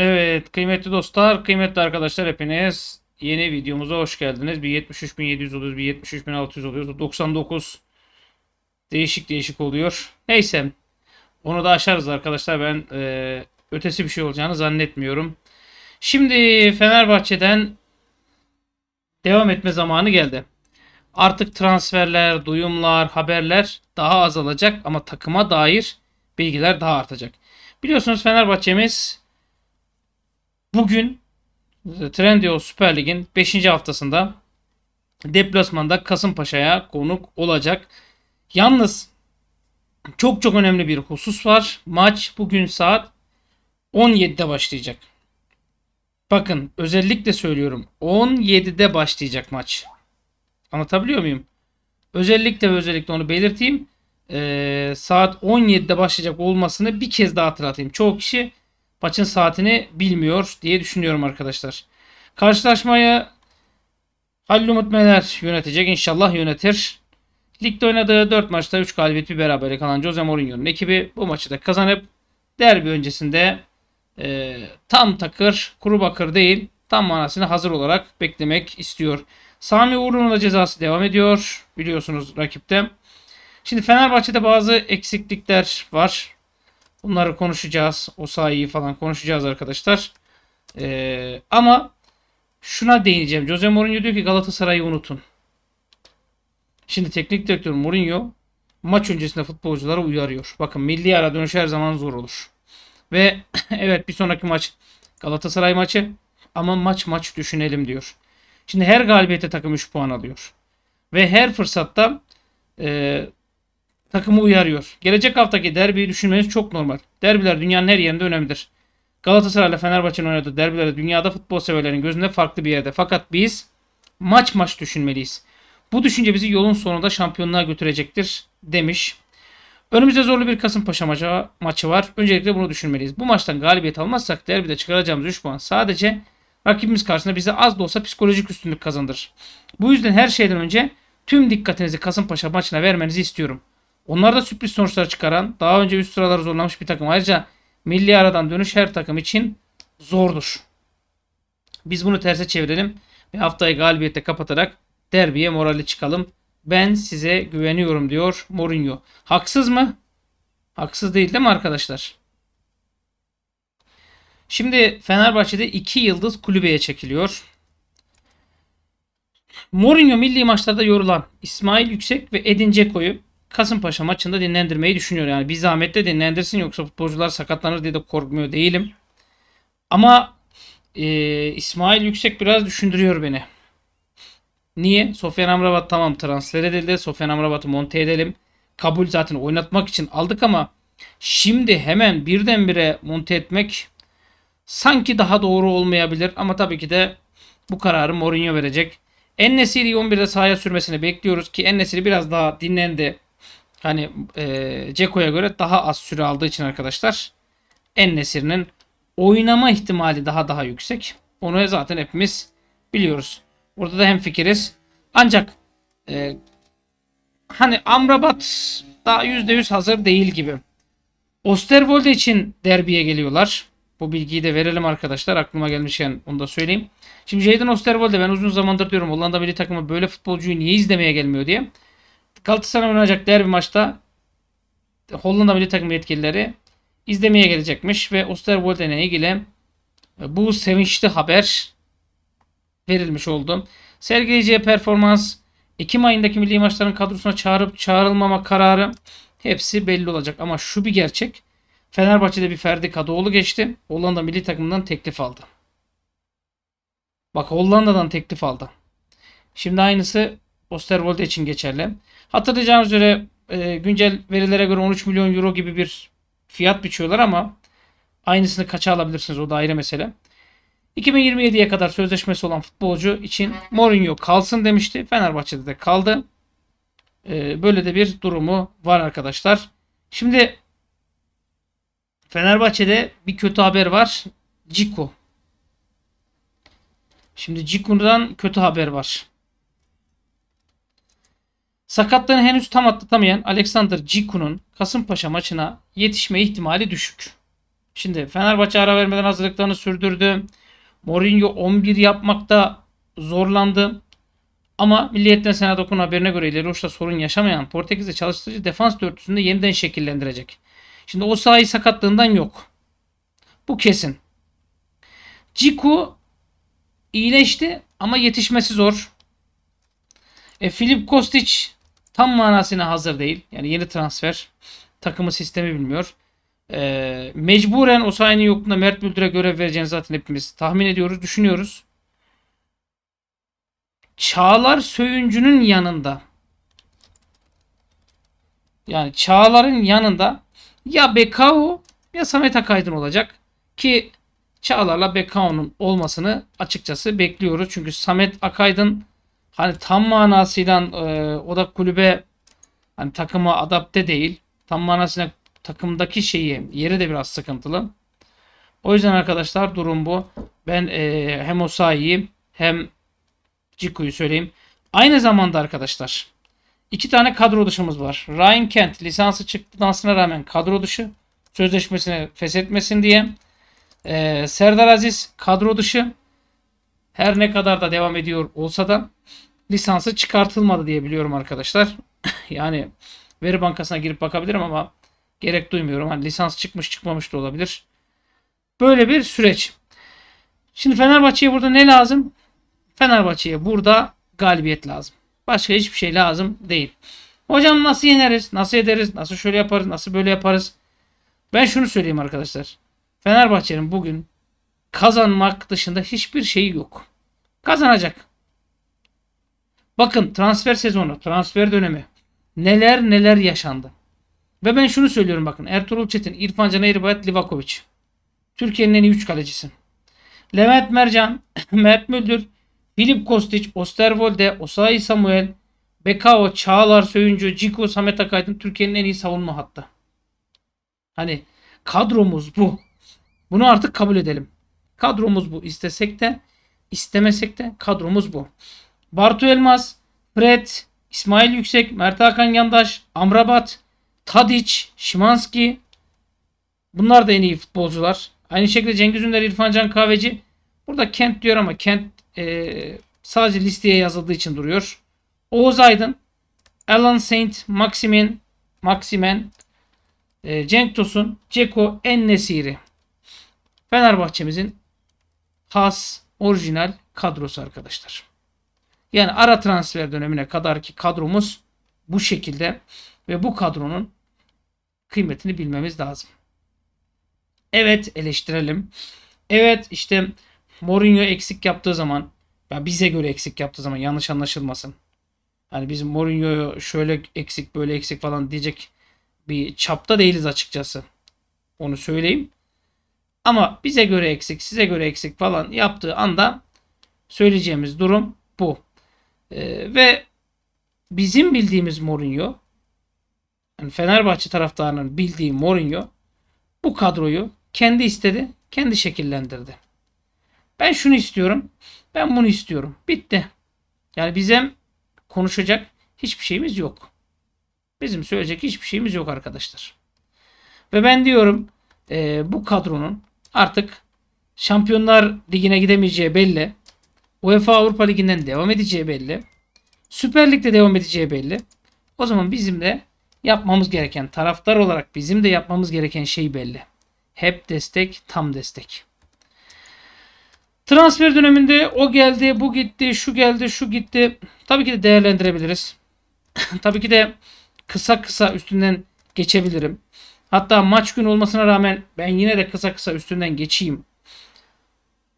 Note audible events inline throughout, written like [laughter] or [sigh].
Evet kıymetli dostlar, kıymetli arkadaşlar hepiniz yeni videomuza hoş geldiniz. Bir 73.700 oluyoruz, bir 73.600 oluyoruz, 99 değişik değişik oluyor. Neyse onu da aşarız arkadaşlar ben e, ötesi bir şey olacağını zannetmiyorum. Şimdi Fenerbahçe'den devam etme zamanı geldi. Artık transferler, duyumlar, haberler daha azalacak ama takıma dair bilgiler daha artacak. Biliyorsunuz Fenerbahçe'miz Bugün e, Trendyol Süper Lig'in 5. haftasında deplasmanda Kasımpaşa'ya konuk olacak. Yalnız çok çok önemli bir husus var. Maç bugün saat 17'de başlayacak. Bakın özellikle söylüyorum 17'de başlayacak maç. Anlatabiliyor muyum? Özellikle ve özellikle onu belirteyim. Ee, saat 17'de başlayacak olmasını bir kez daha hatırlatayım. Çoğu kişi maçın saatini bilmiyor diye düşünüyorum arkadaşlar. Karşılaşmayı Halil Umut Meler yönetecek. İnşallah yönetir. Ligde oynadığı 4 maçta 3 galibiyet bir berabere kalan Jose Mourinho'nun ekibi bu maçı da kazanıp derbi öncesinde e, tam takır, kuru bakır değil tam manasını hazır olarak beklemek istiyor. Sami Uğur'un da cezası devam ediyor. Biliyorsunuz rakipte. Şimdi Fenerbahçe'de bazı eksiklikler var. Bunları konuşacağız. O sayıyı falan konuşacağız arkadaşlar. Ee, ama şuna değineceğim. Jose Mourinho diyor ki Galatasaray'ı unutun. Şimdi teknik direktör Mourinho maç öncesinde futbolcuları uyarıyor. Bakın milli ara dönüş her zaman zor olur. Ve [clears throat] evet bir sonraki maç Galatasaray maçı ama maç maç düşünelim diyor. Şimdi her galibiyete takım 3 puan alıyor. Ve her fırsatta e, takımı uyarıyor. Gelecek haftaki derbiyi düşünmeniz çok normal. Derbiler dünyanın her yerinde önemlidir. Galatasaray'la Fenerbahçe'nin oynadığı derbilerde dünyada futbol severlerin gözünde farklı bir yerde. Fakat biz maç maç düşünmeliyiz. Bu düşünce bizi yolun sonunda şampiyonluğa götürecektir demiş. Önümüzde zorlu bir Kasımpaşa maçı var. Öncelikle bunu düşünmeliyiz. Bu maçtan galibiyet almazsak derbide çıkaracağımız 3 puan sadece rakibimiz karşısında bize az da olsa psikolojik üstünlük kazandır. Bu yüzden her şeyden önce tüm dikkatinizi Kasımpaşa maçına vermenizi istiyorum. Onlar da sürpriz sonuçlar çıkaran, daha önce üst sıraları zorlamış bir takım. Ayrıca milli aradan dönüş her takım için zordur. Biz bunu terse çevirelim ve haftayı galibiyette kapatarak derbiye morali çıkalım. Ben size güveniyorum diyor Mourinho. Haksız mı? Haksız değil değil mi arkadaşlar? Şimdi Fenerbahçe'de iki yıldız kulübeye çekiliyor. Mourinho milli maçlarda yorulan İsmail Yüksek ve Edin Ceko'yu Kasımpaşa maçında dinlendirmeyi düşünüyor. Yani bir zahmet de dinlendirsin yoksa futbolcular sakatlanır diye de korkmuyor değilim. Ama e, İsmail Yüksek biraz düşündürüyor beni. Niye? Sofyan Amrabat tamam transfer edildi. Sofyan Amrabat'ı monte edelim. Kabul zaten oynatmak için aldık ama şimdi hemen birdenbire monte etmek sanki daha doğru olmayabilir. Ama tabii ki de bu kararı Mourinho verecek. Ennesiri 11'de sahaya sürmesini bekliyoruz ki Ennesiri biraz daha dinlendi. Hani e, Ceko'ya göre daha az süre aldığı için arkadaşlar En Nesir'in oynama ihtimali daha daha yüksek. Onu zaten hepimiz biliyoruz. Burada da hem fikiriz. Ancak e, hani Amrabat daha %100 hazır değil gibi. Osterwolde için derbiye geliyorlar. Bu bilgiyi de verelim arkadaşlar. Aklıma gelmişken onu da söyleyeyim. Şimdi Jadon Osterwolde ben uzun zamandır diyorum Hollanda milli takımı böyle futbolcuyu niye izlemeye gelmiyor diye. Galatasaray oynayacak derbi maçta Hollanda milli takım yetkilileri izlemeye gelecekmiş ve Osterwolde'ne ilgili e, bu sevinçli haber verilmiş oldu. Sergileyeceği performans, Ekim ayındaki milli maçların kadrosuna çağırıp çağrılmama kararı hepsi belli olacak. Ama şu bir gerçek. Fenerbahçe'de bir Ferdi Kadıoğlu geçti. Hollanda milli takımından teklif aldı. Bak Hollanda'dan teklif aldı. Şimdi aynısı Osterwold için geçerli. Hatırlayacağınız üzere e, güncel verilere göre 13 milyon euro gibi bir fiyat biçiyorlar ama aynısını kaça alabilirsiniz o da ayrı mesele. 2027'ye kadar sözleşmesi olan futbolcu için Mourinho kalsın demişti. Fenerbahçe'de de kaldı. E, böyle de bir durumu var arkadaşlar. Şimdi Fenerbahçe'de bir kötü haber var. Ciku. Şimdi Ciku'dan kötü haber var. Sakatlığını henüz tam atlatamayan Alexander Ciku'nun Kasımpaşa maçına yetişme ihtimali düşük. Şimdi Fenerbahçe ara vermeden hazırlıklarını sürdürdü. Mourinho 11 yapmakta zorlandı. Ama Milliyet'ten Senat Okun haberine göre ileri uçta sorun yaşamayan Portekiz'de çalıştırıcı defans dörtlüsünü de yeniden şekillendirecek. Şimdi o sahi sakatlığından yok. Bu kesin. Ciku iyileşti ama yetişmesi zor. E, Filip Kostic tam manasıyla hazır değil. Yani yeni transfer. Takımı sistemi bilmiyor. Ee, mecburen sayının yokluğunda Mert Müldür'e görev vereceğini zaten hepimiz tahmin ediyoruz, düşünüyoruz. Çağlar Söyüncü'nün yanında yani Çağlar'ın yanında ya Bekao ya Samet Akaydın olacak ki Çağlar'la Bekao'nun olmasını açıkçası bekliyoruz. Çünkü Samet Akaydın hani tam manasıyla e, o da kulübe hani takıma adapte değil. Tam manasıyla takımdaki şeyi yeri de biraz sıkıntılı. O yüzden arkadaşlar durum bu. Ben e, hem Osayi'yi hem Ciku'yu söyleyeyim. Aynı zamanda arkadaşlar iki tane kadro dışımız var. Ryan Kent lisansı çıktıdansına rağmen kadro dışı sözleşmesini feshetmesin diye. E, Serdar Aziz kadro dışı her ne kadar da devam ediyor olsa da lisansı çıkartılmadı diye biliyorum arkadaşlar. [laughs] yani veri bankasına girip bakabilirim ama gerek duymuyorum. Hani lisans çıkmış çıkmamış da olabilir. Böyle bir süreç. Şimdi Fenerbahçe'ye burada ne lazım? Fenerbahçe'ye burada galibiyet lazım. Başka hiçbir şey lazım değil. Hocam nasıl yeneriz? Nasıl ederiz? Nasıl şöyle yaparız? Nasıl böyle yaparız? Ben şunu söyleyeyim arkadaşlar. Fenerbahçe'nin bugün kazanmak dışında hiçbir şeyi yok. Kazanacak. Bakın transfer sezonu, transfer dönemi neler neler yaşandı. Ve ben şunu söylüyorum bakın. Ertuğrul Çetin, İrfan Can Eğribayat, Livakovic. Türkiye'nin en iyi 3 kalecisi. Levent Mercan, [clears throat] Mert Müldür, Filip Kostic, Osterwolde, Osayi Samuel, Bekao, Çağlar Söyüncü, Ciko, Samet Akaydın Türkiye'nin en iyi savunma hattı. Hani kadromuz bu. Bunu artık kabul edelim. Kadromuz bu. İstesek de istemesek de kadromuz bu. Bartu Elmas, Fred, İsmail Yüksek, Mert Hakan Yandaş, Amrabat, Tadic, Şimanski. Bunlar da en iyi futbolcular. Aynı şekilde Cengiz Ünder, İrfan Can Kahveci. Burada Kent diyor ama Kent e, sadece listeye yazıldığı için duruyor. Oğuz Aydın, Alan Saint, Maximin, Maximen, e, Cenk Tosun, Ceko, Ennesiri. Fenerbahçemizin has, orijinal kadrosu arkadaşlar. Yani ara transfer dönemine kadar ki kadromuz bu şekilde ve bu kadronun kıymetini bilmemiz lazım. Evet eleştirelim. Evet işte Mourinho eksik yaptığı zaman ya bize göre eksik yaptığı zaman yanlış anlaşılmasın. Hani biz Mourinho'yu şöyle eksik böyle eksik falan diyecek bir çapta değiliz açıkçası. Onu söyleyeyim. Ama bize göre eksik, size göre eksik falan yaptığı anda söyleyeceğimiz durum bu. Ee, ve bizim bildiğimiz Mourinho yani Fenerbahçe taraftarının bildiği Mourinho bu kadroyu kendi istedi, kendi şekillendirdi. Ben şunu istiyorum, ben bunu istiyorum. Bitti. Yani bizim konuşacak hiçbir şeyimiz yok. Bizim söyleyecek hiçbir şeyimiz yok arkadaşlar. Ve ben diyorum e, bu kadronun artık Şampiyonlar Ligi'ne gidemeyeceği belli. UEFA Avrupa Ligi'nden devam edeceği belli. Süper Lig'de devam edeceği belli. O zaman bizim de yapmamız gereken taraftar olarak bizim de yapmamız gereken şey belli. Hep destek, tam destek. Transfer döneminde o geldi, bu gitti, şu geldi, şu gitti. Tabii ki de değerlendirebiliriz. [laughs] Tabii ki de kısa kısa üstünden geçebilirim. Hatta maç günü olmasına rağmen ben yine de kısa kısa üstünden geçeyim.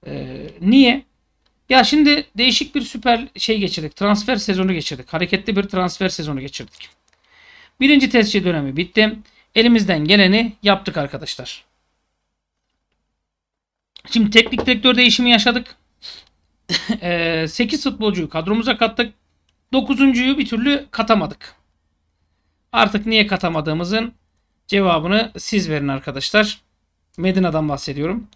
Ee, niye? Ya şimdi değişik bir süper şey geçirdik. Transfer sezonu geçirdik. Hareketli bir transfer sezonu geçirdik. Birinci tescil dönemi bitti. Elimizden geleni yaptık arkadaşlar. Şimdi teknik direktör değişimi yaşadık. 8 [laughs] ee, futbolcuyu kadromuza kattık. 9.yu bir türlü katamadık. Artık niye katamadığımızın cevabını siz verin arkadaşlar. Medina'dan bahsediyorum.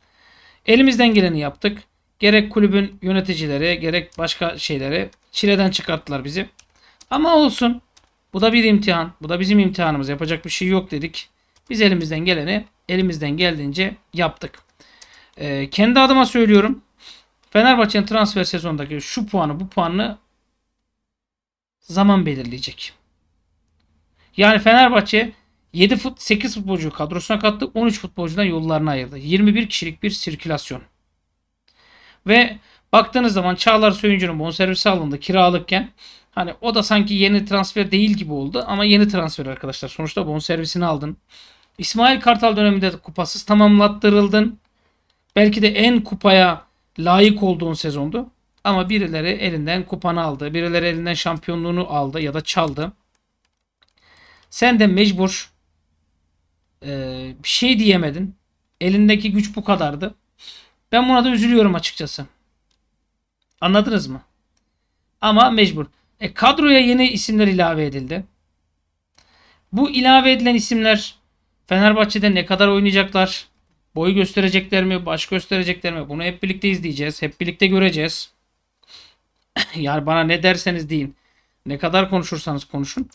Elimizden geleni yaptık. Gerek kulübün yöneticileri gerek başka şeyleri çileden çıkarttılar bizi. Ama olsun. Bu da bir imtihan. Bu da bizim imtihanımız. Yapacak bir şey yok dedik. Biz elimizden geleni elimizden geldiğince yaptık. Ee, kendi adıma söylüyorum. Fenerbahçe'nin transfer sezonundaki şu puanı bu puanını zaman belirleyecek. Yani Fenerbahçe 7 fut 8 futbolcu kadrosuna kattı. 13 futbolcudan yollarını ayırdı. 21 kişilik bir sirkülasyon. Ve baktığınız zaman Çağlar Söyüncü'nün bonservisi alındı kiralıkken. Hani o da sanki yeni transfer değil gibi oldu ama yeni transfer arkadaşlar. Sonuçta bonservisini aldın. İsmail Kartal döneminde kupasız tamamlattırıldın. Belki de en kupaya layık olduğun sezondu. Ama birileri elinden kupanı aldı. Birileri elinden şampiyonluğunu aldı ya da çaldı. Sen de mecbur e, bir şey diyemedin. Elindeki güç bu kadardı. Ben buna da üzülüyorum açıkçası. Anladınız mı? Ama mecbur. E, kadroya yeni isimler ilave edildi. Bu ilave edilen isimler Fenerbahçe'de ne kadar oynayacaklar? Boy gösterecekler mi? Baş gösterecekler mi? Bunu hep birlikte izleyeceğiz. Hep birlikte göreceğiz. [clears throat] yani bana ne derseniz deyin. Ne kadar konuşursanız konuşun.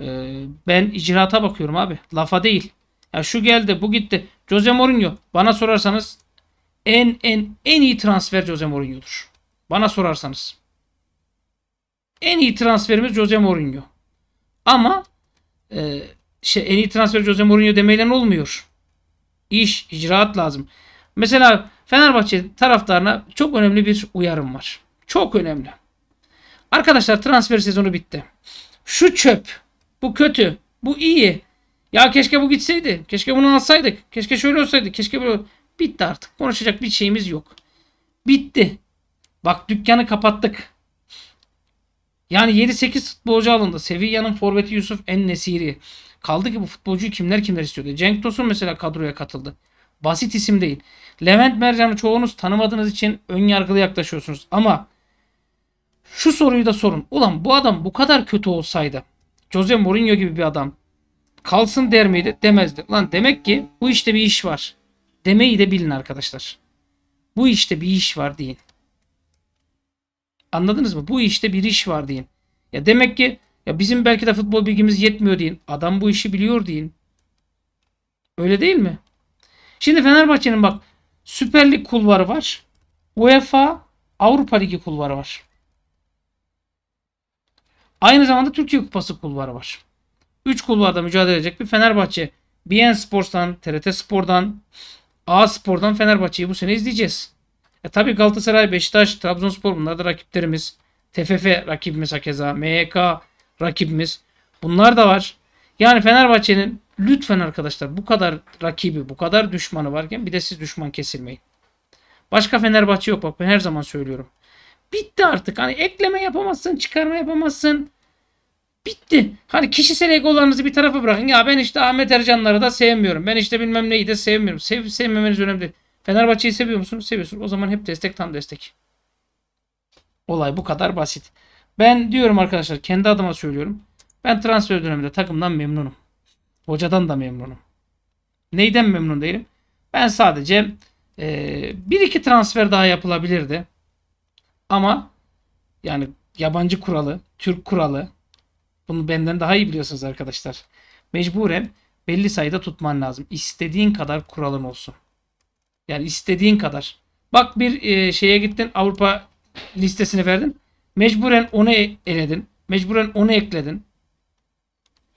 Ee, ben icraata bakıyorum abi. Lafa değil. Ya şu geldi bu gitti. Jose Mourinho bana sorarsanız en en en iyi transfer Jose Mourinho'dur. Bana sorarsanız. En iyi transferimiz Jose Mourinho. Ama e, işte en iyi transfer Jose Mourinho demeyle olmuyor. İş, icraat lazım. Mesela Fenerbahçe taraftarına çok önemli bir uyarım var. Çok önemli. Arkadaşlar transfer sezonu bitti. Şu çöp, bu kötü, bu iyi. Ya keşke bu gitseydi. Keşke bunu alsaydık. Keşke şöyle olsaydı. Keşke böyle. Bitti artık. Konuşacak bir şeyimiz yok. Bitti. Bak dükkanı kapattık. Yani 7-8 futbolcu alındı. Sevilla'nın forveti Yusuf En Nesiri. Kaldı ki bu futbolcuyu kimler kimler istiyordu. Cenk Tosun mesela kadroya katıldı. Basit isim değil. Levent Mercan'ı çoğunuz tanımadığınız için ön yargılı yaklaşıyorsunuz. Ama şu soruyu da sorun. Ulan bu adam bu kadar kötü olsaydı Jose Mourinho gibi bir adam kalsın der miydi? Demezdi. Ulan demek ki bu işte bir iş var demeyi de bilin arkadaşlar. Bu işte bir iş var deyin. Anladınız mı? Bu işte bir iş var deyin. Ya demek ki ya bizim belki de futbol bilgimiz yetmiyor deyin. Adam bu işi biliyor deyin. Öyle değil mi? Şimdi Fenerbahçe'nin bak Süper Lig kulvarı var. UEFA Avrupa Ligi kulvarı var. Aynı zamanda Türkiye Kupası kulvarı var. 3 kulvarda mücadele edecek bir Fenerbahçe. BN Spor'dan, TRT Spor'dan, A Spor'dan Fenerbahçe'yi bu sene izleyeceğiz. E tabii Galatasaray, Beşiktaş, Trabzonspor bunlar da rakiplerimiz. TFF rakibimiz hakeza. MHK rakibimiz. Bunlar da var. Yani Fenerbahçe'nin lütfen arkadaşlar bu kadar rakibi, bu kadar düşmanı varken bir de siz düşman kesilmeyin. Başka Fenerbahçe yok bak ben her zaman söylüyorum. Bitti artık. Hani ekleme yapamazsın, çıkarma yapamazsın. Bitti. Hani kişisel egolarınızı bir tarafa bırakın. Ya ben işte Ahmet Ercanları da sevmiyorum. Ben işte bilmem neyi de sevmiyorum. Sev, sevmemeniz önemli değil. Fenerbahçe'yi seviyor musunuz? Seviyorsunuz. O zaman hep destek tam destek. Olay bu kadar basit. Ben diyorum arkadaşlar kendi adıma söylüyorum. Ben transfer döneminde takımdan memnunum. Hocadan da memnunum. Neyden memnun değilim? Ben sadece e, bir iki transfer daha yapılabilirdi. Ama yani yabancı kuralı, Türk kuralı, bunu benden daha iyi biliyorsunuz arkadaşlar. Mecburen belli sayıda tutman lazım. İstediğin kadar kuralın olsun. Yani istediğin kadar. Bak bir e, şeye gittin Avrupa listesini verdin. Mecburen onu e-, eledin. Mecburen onu ekledin.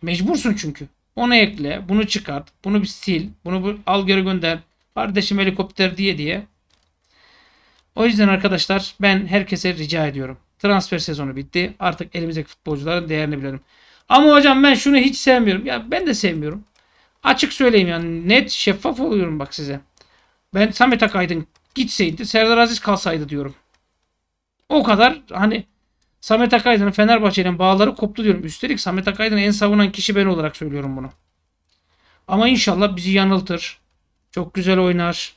Mecbursun çünkü. Onu ekle, bunu çıkart, bunu bir sil, bunu bir al geri gönder. Kardeşim helikopter diye diye. O yüzden arkadaşlar ben herkese rica ediyorum. Transfer sezonu bitti. Artık elimizdeki futbolcuların değerini bilelim. Ama hocam ben şunu hiç sevmiyorum. Ya ben de sevmiyorum. Açık söyleyeyim yani net şeffaf oluyorum bak size. Ben Samet Akaydın gitseydi Serdar Aziz kalsaydı diyorum. O kadar hani Samet Akaydın'ın Fenerbahçe'nin bağları koptu diyorum. Üstelik Samet Akaydın'ı en savunan kişi ben olarak söylüyorum bunu. Ama inşallah bizi yanıltır. Çok güzel oynar.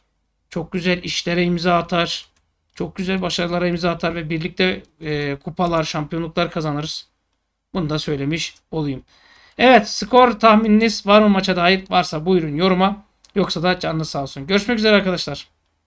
Çok güzel işlere imza atar. Çok güzel başarılara imza atar ve birlikte e, kupalar, şampiyonluklar kazanırız. Bunu da söylemiş olayım. Evet skor tahmininiz var mı maça dair? Varsa buyurun yoruma. Yoksa da canlı sağ olsun. Görüşmek üzere arkadaşlar.